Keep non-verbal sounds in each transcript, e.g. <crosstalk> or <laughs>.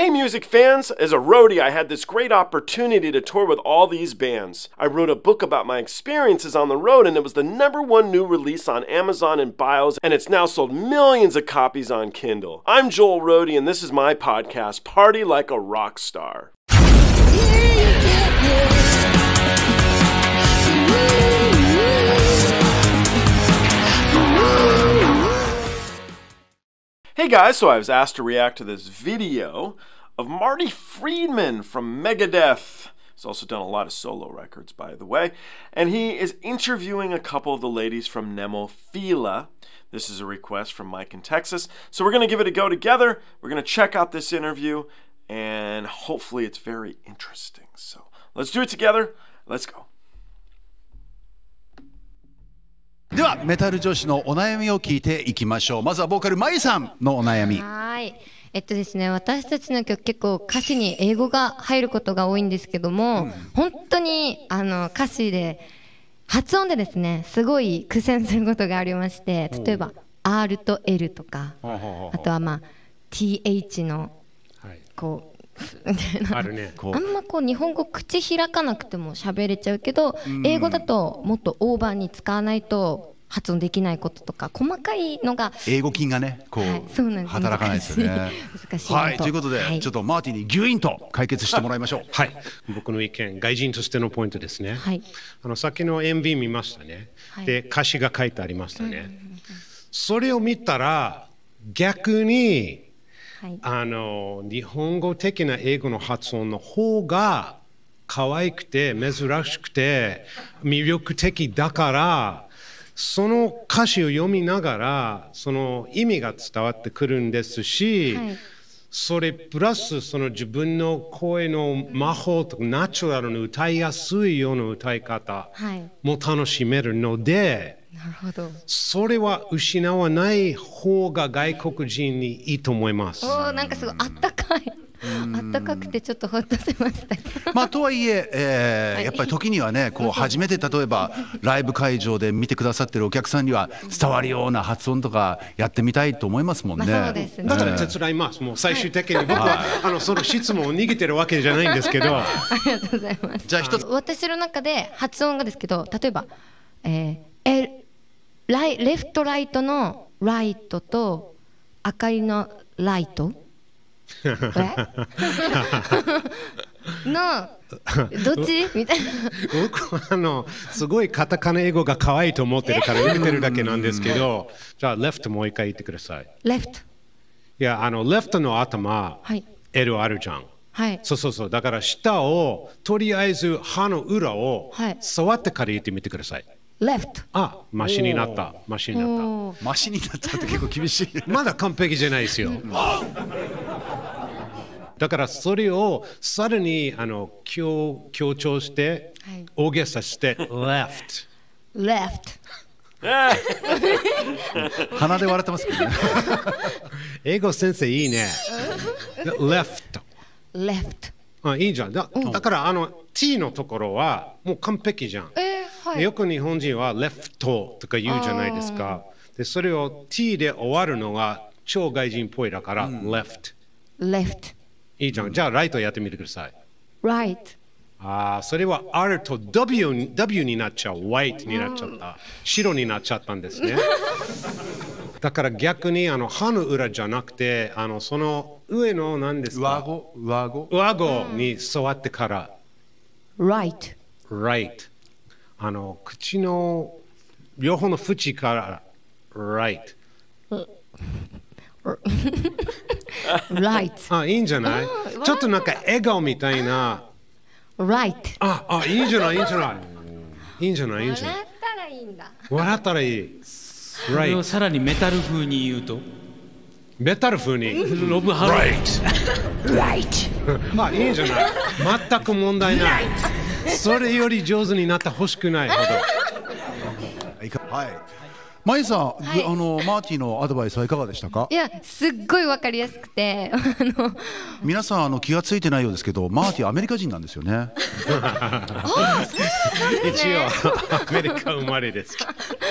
Hey music fans! As a roadie, I had this great opportunity to tour with all these bands. I wrote a book about my experiences on the road and it was the number one new release on Amazon and Bios and it's now sold millions of copies on Kindle. I'm Joel Roadie and this is my podcast, Party Like a Rock Star. Hey guys, so I was asked to react to this video of Marty Friedman from Megadeth. He's also done a lot of solo records, by the way. And he is interviewing a couple of the ladies from Nemophila. This is a request from Mike in Texas. So we're going to give it a go together. We're going to check out this interview, and hopefully it's very interesting. So let's do it together. Let's go. ではメタル女子のお悩みを聞いていきましょうまずはボーカルまゆさんのお悩みはいえっとですね私たちの曲結構歌詞に英語が入ることが多いんですけども、うん、本当にあの歌詞で発音でですねすごい苦戦することがありまして例えば R と L とかあとはまあ TH のこう <laughs> あるねあんまこう日本語口開かなくても喋れちゃうけど、英語だともっとオーバーに使わないと発音できないこととか細かいのが英語筋がねこう、はい、う働かないですよね。難しいはいということで、はい、ちょっとマーティンにギュインと解決してもらいましょう。はい僕の意見外人としてのポイントですね。はい、あのさっきの MV 見ましたね。はい、で歌詞が書いてありましたね。それを見たら逆にはい、あの日本語的な英語の発音の方が可愛くて珍しくて魅力的だからその歌詞を読みながらその意味が伝わってくるんですし、はいそれプラスその自分の声の魔法とかナチュラルの歌いやすいような歌い方も楽しめるので、なるほどそれは失わない方が外国人にいいと思います。おなんかすごいあったかいあったかくてちょっとほっとせましたまあとはいええー、やっぱり時にはねこう <laughs> 初めて例えばライブ会場で見てくださってるお客さんには伝わるような発音とかやってみたいと思いますもんね。まあ、そうですねだから絶対ます。もう最終的に僕は、はい、あのその質問を逃げてるわけじゃないんですけど。<laughs> ありがとうございます。じゃあ一つ私の中で発音がですけど例えば、えー、えライレフトライトのライトと明かりのライト。<laughs> のどっちみたいな僕はあのすごいカタカナ英語が可愛いと思ってるから見てるだけなんですけどじゃあ left もう一回言ってください left いやあの left の頭、はい、L あるじゃんはい、そうそうそうだから舌をとりあえず歯の裏を触ってから言ってみてください、left あマシになったマシになったマシになったって結構厳しいまだ完璧じゃないですよ <laughs> だからそれをさらにあの強強調して、大げさして left left 鼻で笑ってますけど、ね、英語先生いいね left left あいいじゃんだだからあの t のところはもう完璧じゃん、えーはい、よく日本人は left とか言うじゃないですかでそれを t で終わるのが超外人っぽいだから、うん、left left いいじゃん。じゃあ、ライトやってみてください。right ああ、それは R と W に w になっちゃう。white になっちゃった。白になっちゃったんですね。<laughs> だから逆にあの歯の裏じゃなくて、あのその上の何ですか上顎上顎上顎に座ってから。right right あの口の両方の縁から right <laughs> right <laughs> あいいんじゃない、ちょっとなんか笑顔みたいな right ああいいんじゃないいいんじゃないいいんじゃないいいんじゃない笑ったらいいんだ笑ったらいい right さらにメタル風に言うとメタル風にロブハロー right ま <laughs> あいいんじゃない全く問題ないそれより上手になってほしくないほど <laughs> はいまゆさん、はい、あのマーティのアドバイスはいかがでしたか。いや、すっごいわかりやすくて、あの。皆さん、あの気が付いてないようですけど、マーティアメリカ人なんですよね。そうですね。一応、アメリカ生まれです。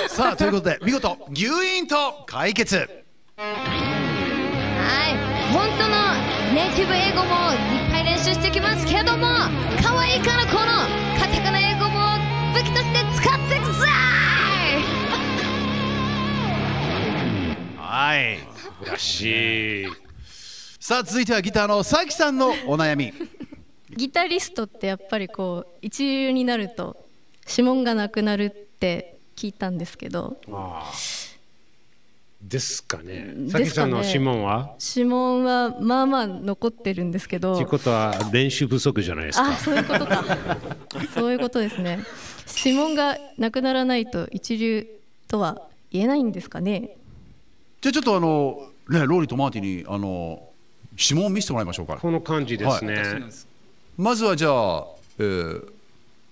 さあ、ということで、見事牛インと解決。はい、本当のネイティブ英語もいっぱい練習してきますけども、可愛いからこの。はいらしいさあ続いてはギターの佐伯さんのお悩みギタリストってやっぱりこう一流になると指紋がなくなるって聞いたんですけどですかね。さきさんの指紋は、指紋はまあまあ残ってるんですけど。っいうことは練習不足じゃないですか。あそういうことか。そういうことですね。指紋がなくならないと一流とは言えないんですかね。じゃあちょっとあの、ね、ローリーとマーティにあの指紋を見せてもらいましょうかこの感じですね、はい、まずはじゃあ、えー、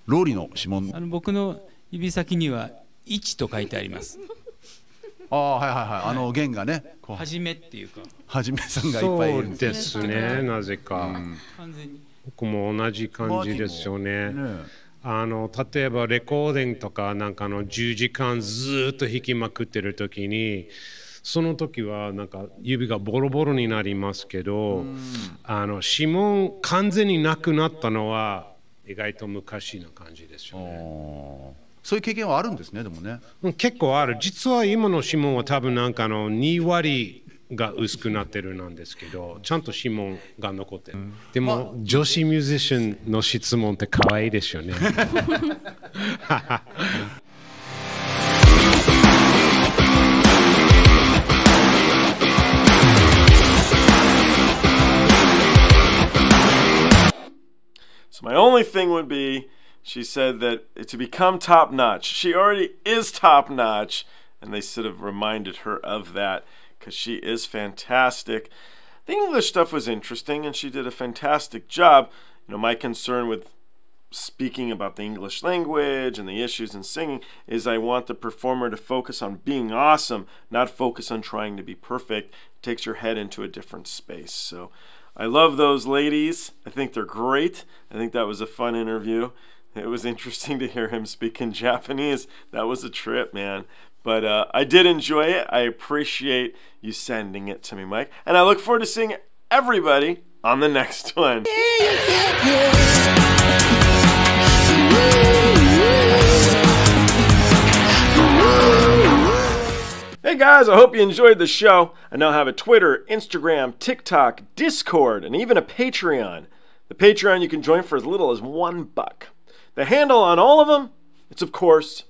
ローリーの指紋あの僕の指先には「一と書いてありますああはいはいはい、あの弦がねはじめっていうかはじめさんがいっぱいいるですねなぜか、うん、完全に僕も同じ感じですよね、ね、あの例えばレコーディングとかなんかの10時間ずっと弾きまくってる時にその時はなんか指がボロボロになりますけど、あの指紋完全になくなったのは意外と昔な感じですよね。そういう経験はあるんですね、でもね。結構ある。実は今の指紋は多分なんかの2割が薄くなってるなんですけど、ちゃんと指紋が残ってる。うん、でも、ま女子ミュージシャンの質問って可愛いですよね。<laughs> only thing would be she said that to become top notch. She already is top notch, and they sort of reminded her of that because she is fantastic. The English stuff was interesting, and she did a fantastic job. You know, my concern with speaking about the English language and the issues in singing is I want the performer to focus on being awesome, not focus on trying to be perfect. It takes your head into a different space. So, I love those ladies. I think they're great. I think that was a fun interview. It was <laughs> interesting to hear him speak in Japanese. That was a trip, man. But uh, I did enjoy it. I appreciate you sending it to me, Mike. And I look forward to seeing everybody on the <laughs> next one. Hey guys, I hope you enjoyed the show. I now have a Twitter, Instagram, TikTok, Discord, and even a Patreon. The Patreon you can join for as little as one buck. The handle on all of them, it's of course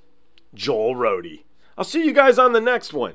Joel Rohde. I'll see you guys on the next one.